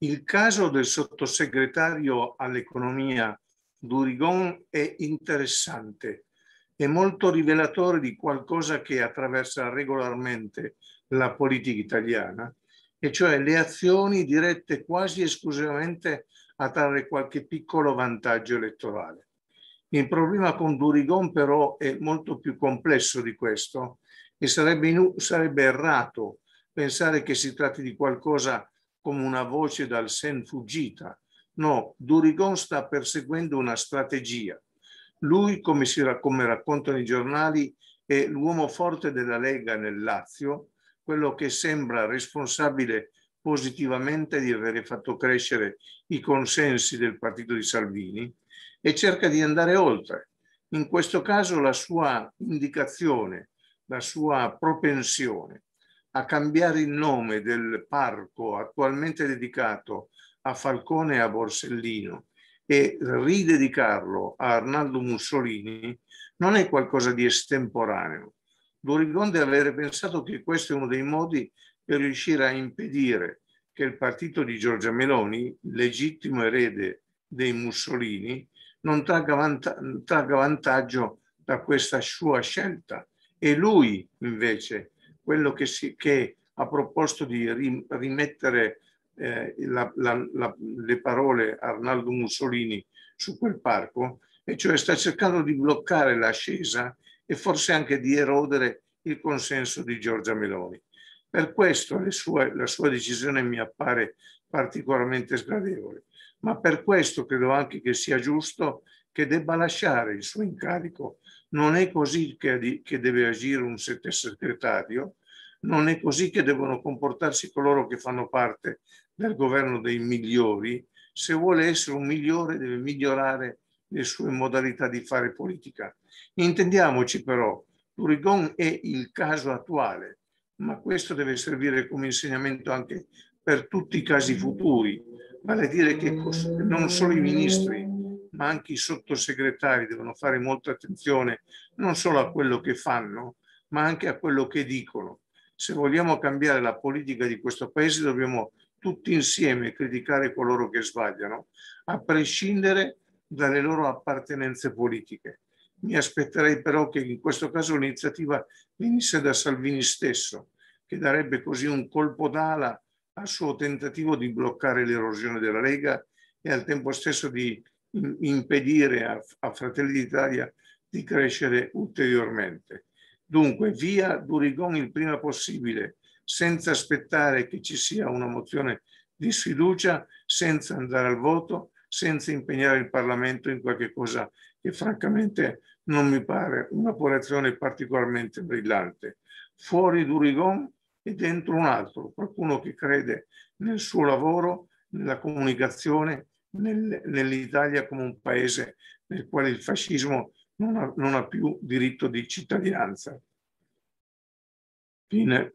Il caso del sottosegretario all'economia Durigon è interessante è molto rivelatore di qualcosa che attraversa regolarmente la politica italiana, e cioè le azioni dirette quasi esclusivamente a trarre qualche piccolo vantaggio elettorale. Il problema con Durigon però è molto più complesso di questo e sarebbe, sarebbe errato pensare che si tratti di qualcosa come una voce dal sen fuggita. No, Durigon sta perseguendo una strategia. Lui, come, si, come raccontano i giornali, è l'uomo forte della Lega nel Lazio, quello che sembra responsabile positivamente di aver fatto crescere i consensi del partito di Salvini e cerca di andare oltre. In questo caso la sua indicazione, la sua propensione a cambiare il nome del parco attualmente dedicato a Falcone e a Borsellino e ridedicarlo a Arnaldo Mussolini non è qualcosa di estemporaneo. Durigon avrebbe pensato che questo è uno dei modi per riuscire a impedire che il partito di Giorgia Meloni, legittimo erede dei Mussolini, non tragga, vanta tragga vantaggio da questa sua scelta. E lui, invece, quello che, si, che ha proposto di rimettere eh, la, la, la, le parole Arnaldo Mussolini su quel parco, e cioè sta cercando di bloccare l'ascesa e forse anche di erodere il consenso di Giorgia Meloni. Per questo sue, la sua decisione mi appare particolarmente sgradevole, ma per questo credo anche che sia giusto che debba lasciare il suo incarico. Non è così che, che deve agire un segretario, non è così che devono comportarsi coloro che fanno parte del governo dei migliori. Se vuole essere un migliore deve migliorare le sue modalità di fare politica. Intendiamoci però, Turigon è il caso attuale, ma questo deve servire come insegnamento anche per tutti i casi futuri, vale a dire che non solo i ministri ma anche i sottosegretari devono fare molta attenzione non solo a quello che fanno, ma anche a quello che dicono. Se vogliamo cambiare la politica di questo Paese dobbiamo tutti insieme criticare coloro che sbagliano, a prescindere dalle loro appartenenze politiche. Mi aspetterei però che in questo caso l'iniziativa venisse da Salvini stesso, che darebbe così un colpo d'ala al suo tentativo di bloccare l'erosione della Lega e al tempo stesso di impedire a, a Fratelli d'Italia di crescere ulteriormente. Dunque, via Durigon il prima possibile, senza aspettare che ci sia una mozione di sfiducia, senza andare al voto, senza impegnare il Parlamento in qualche cosa che francamente non mi pare un'operazione particolarmente brillante. Fuori Durigon e dentro un altro, qualcuno che crede nel suo lavoro, nella comunicazione, nel, nell'Italia come un paese nel quale il fascismo non ha, non ha più diritto di cittadinanza. Fine.